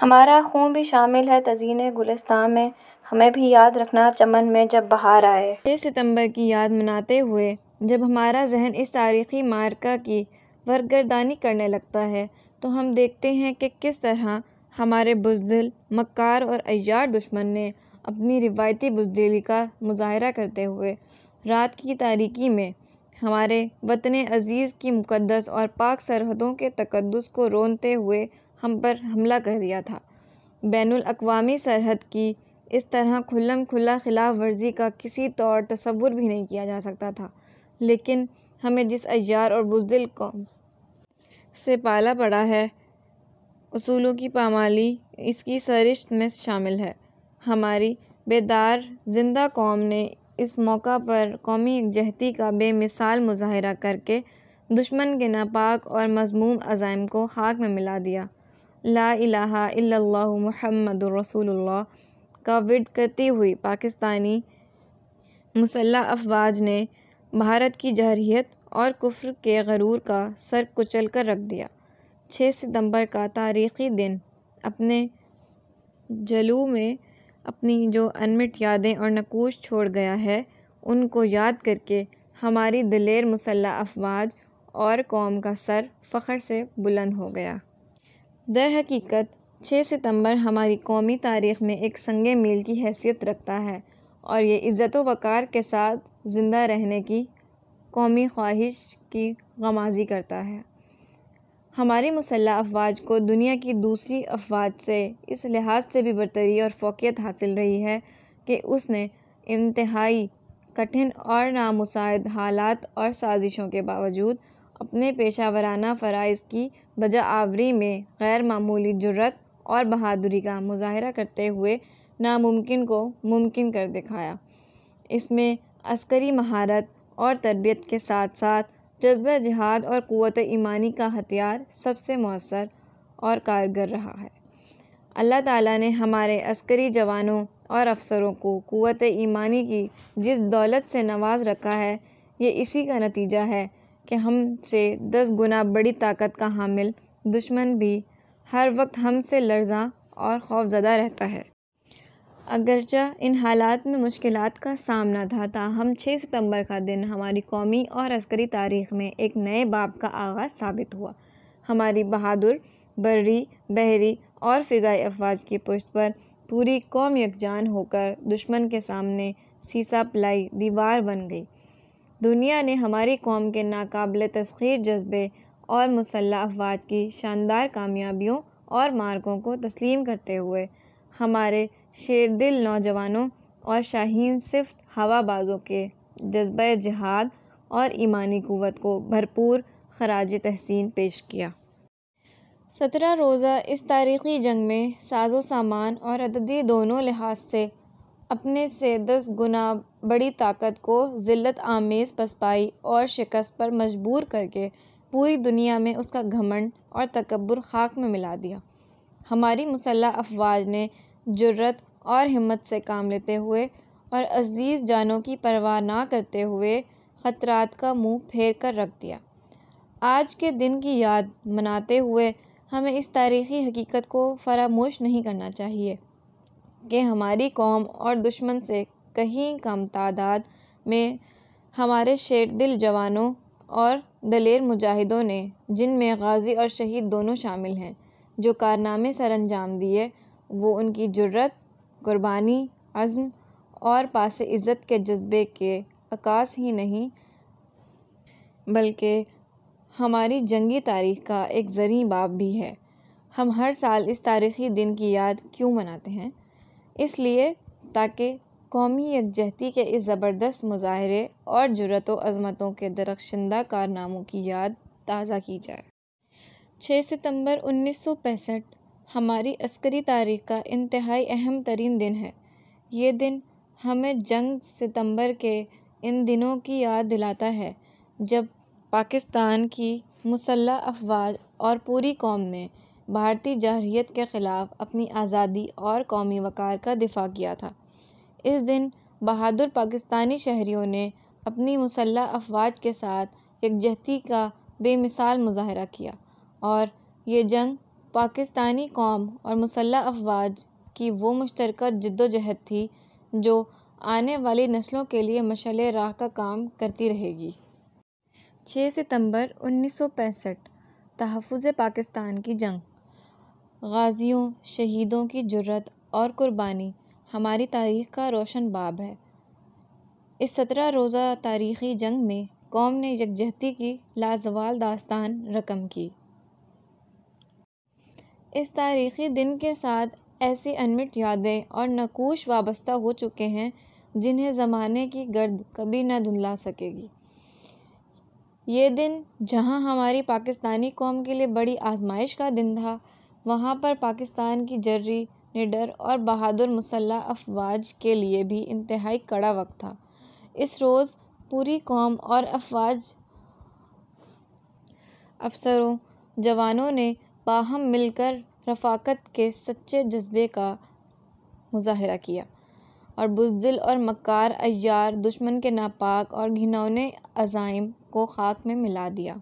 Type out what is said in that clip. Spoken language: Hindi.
हमारा खून भी शामिल है तज़ीन गुलस्तान में हमें भी याद रखना चमन में जब बहार आए छः सितंबर की याद मनाते हुए जब हमारा जहन इस तारीख़ी मार्का की वर्गर्दानी करने लगता है तो हम देखते हैं कि किस तरह हमारे बुजदिल मक्कार और अयार दुश्मन ने अपनी रिवायती बुजदिली का मुजाहरा करते हुए रात की तारीकी में हमारे वतन अज़ीज़ की मुक़दस और पाक सरहदों के तकदस को रोनते हुए हम पर हमला कर दिया था बैन अवी सरहद की इस तरह खुल्लम खुला खिलाफ वर्जी का किसी तौर तस्वुर भी नहीं किया जा सकता था लेकिन हमें जिस अयार और बुजदिल को से पाला पड़ा है असूलों की पामाली इसकी सरिश्त में शामिल है हमारी बेदार जिंदा कौम ने इस मौका पर कौमी यकजहती का बेमिसाल मुजाहरा करके दुश्मन के नापाक और मजमूम अज़ाइम को खाक में मिला दिया ला इलाहा इल्लल्लाहु मुहम्मदुर का विद करती हुई पाकिस्तानी मुसल्ह अफवाज ने भारत की जहरीत और कुफ्र के गरूर का सर कुचल कर रख दिया छः सितंबर का तारीख़ी दिन अपने जलू में अपनी जो अनमिट यादें और नकूश छोड़ गया है उनको याद करके हमारी दिलेर मुसल्ह अफवाज और कौम का सर फ़ख्र से बुलंद हो गया दर हकीकत छः सितम्बर हमारी कौमी तारीख़ में एक संग मील की हैसियत रखता है और ये इज़्ज़त वक़ार के साथ ज़िंदा रहने की कौमी ख्वाहिश की गमाजी करता है हमारी मुसल्ह अफवाज को दुनिया की दूसरी अफवाज से इस लिहाज से भी बरतरी और फोकियत हासिल रही है कि उसने इंतहाई कठिन और नामुसाद हालात और साजिशों के बावजूद अपने पेशा वाराना फ़रज़ की बजा आवरी में गैर मामूली और बहादुरी का मुजाहरा करते हुए नामुमकिन को मुमकिन कर दिखाया इसमें अस्करी महारत और तरबियत के साथ साथ जज्बा जहाद और क़वत ईमानी का हथियार सबसे मौसर और कारगर रहा है अल्लाह ताला ने हमारे अस्करी जवानों और अफ़सरों को क़वत ईमानी की जिस दौलत से नवाज रखा है ये इसी का नतीजा है कि से दस गुना बड़ी ताकत का हामिल दुश्मन भी हर वक्त हम से लर्जा और खौफजदा रहता है अगरचा इन हालात में मुश्किल का सामना था ताहम छः सितंबर का दिन हमारी कौमी और अस्करी तारीख में एक नए बाब का आगाज़ साबित हुआ हमारी बहादुर बर्री बहरी और फ़िज़ाई अफवाज की पुश्त पर पूरी कौम यकजान होकर दुश्मन के सामने सीसा पलाई दीवार बन गई दुनिया ने हमारी कौम के नाकबिल तस्खीर जज्बे और मुसल्ह अफवाज की शानदार कामयाबियों और मार्कों को तस्लीम करते हुए हमारे शेर दिल नौजवानों और शाहीन सिफ्त हवाबाजों के जज्ब जहाद और ईमानी क़वत को भरपूर खराज तहसीन पेश किया सत्रह रोज़ा इस तारीख़ी जंग में साजो सामान और अददी दोनों लिहाज से अपने से दस गुना बड़ी ताकत को ज़िल्लत आमेज़ पसपाई और शिकस्त पर मजबूर करके पूरी दुनिया में उसका घमंड और तकबर खाक में मिला दिया हमारी मुसल्ह अफवाज ने जुर्रत और हिम्मत से काम लेते हुए और अजीज़ जानों की परवाह ना करते हुए ख़तरात का मुंह फेर कर रख दिया आज के दिन की याद मनाते हुए हमें इस तारीख़ी हकीकत को फरामोश नहीं करना चाहिए कि हमारी कौम और दुश्मन से कहीं कम तादाद में हमारे शेर दिल जवानों और दलेर मुजाहिदों ने जिनमें गाजी और शहीद दोनों शामिल हैं जो कारनामे सर अंजाम दिए वो उनकी जुर्रत कुर्बानी अज़म और पास इज़्ज़त के जज्बे के अकास ही नहीं बल्कि हमारी जंगी तारीख का एक जरिए बाब भी है हम हर साल इस तारीख़ी दिन की याद क्यों मनाते हैं इसलिए ताकि कौमी यकजहती के इस ज़बरदस्त मुजाहरे और ज़रूरत अज़मतों के दरख्शंदा कारनामों की याद ताज़ा की जाए छः सितंबर उन्नीस सौ पैंसठ हमारी अस्करी तारीख का इंतहाई अहम तरीन दिन है ये दिन हमें जंग सितंबर के इन दिनों की याद दिलाता है जब पाकिस्तान की मुसल्ह अफवाज और पूरी कौम ने भारतीय जहरीत के ख़िलाफ़ अपनी आज़ादी और कौमी वक़ार का दिफ़ा किया था इस दिन बहादुर पाकिस्तानी शहरियों ने अपनी मुसल्ह अफवाज के साथ यकजहती का बेमिसाल मुजाहरा किया और ये जंग पाकिस्तानी कौम और मुसल्ह अफवाज की वो मुश्तरक जद्दोजहद थी जो आने वाली नस्लों के लिए मशल राह का काम करती रहेगी 6 सितंबर 1965 तहफ़ पाकिस्तान की जंग गाज़ियों शहीदों की जुर्रत और क़ुर्बानी हमारी तारीख़ का रोशन बाब है इस सत्रह रोज़ा तारीख़ी जंग में कौम ने यकजहती की लाजवाल दास्तान रकम की इस तारीख़ी दिन के साथ ऐसी अनमिट यादें और नकूश वाबस्ता हो चुके हैं जिन्हें ज़माने की गर्द कभी न धुला सकेगी ये दिन जहां हमारी पाकिस्तानी कौम के लिए बड़ी आजमाइश का दिन था वहाँ पर पाकिस्तान की जर्री निडर और बहादुर मुसल्ह अफवाज के लिए भी इंतहाई कड़ा वक्त था इस रोज़ पूरी कौम और अफवाज अफसरों जवानों ने बाहम मिलकर रफाकत के सच्चे जज्बे का मुजाहरा किया और बुजदिल और मक्कार अयार दुश्मन के नापाक और घिनौने अजाइम को खाक में मिला दिया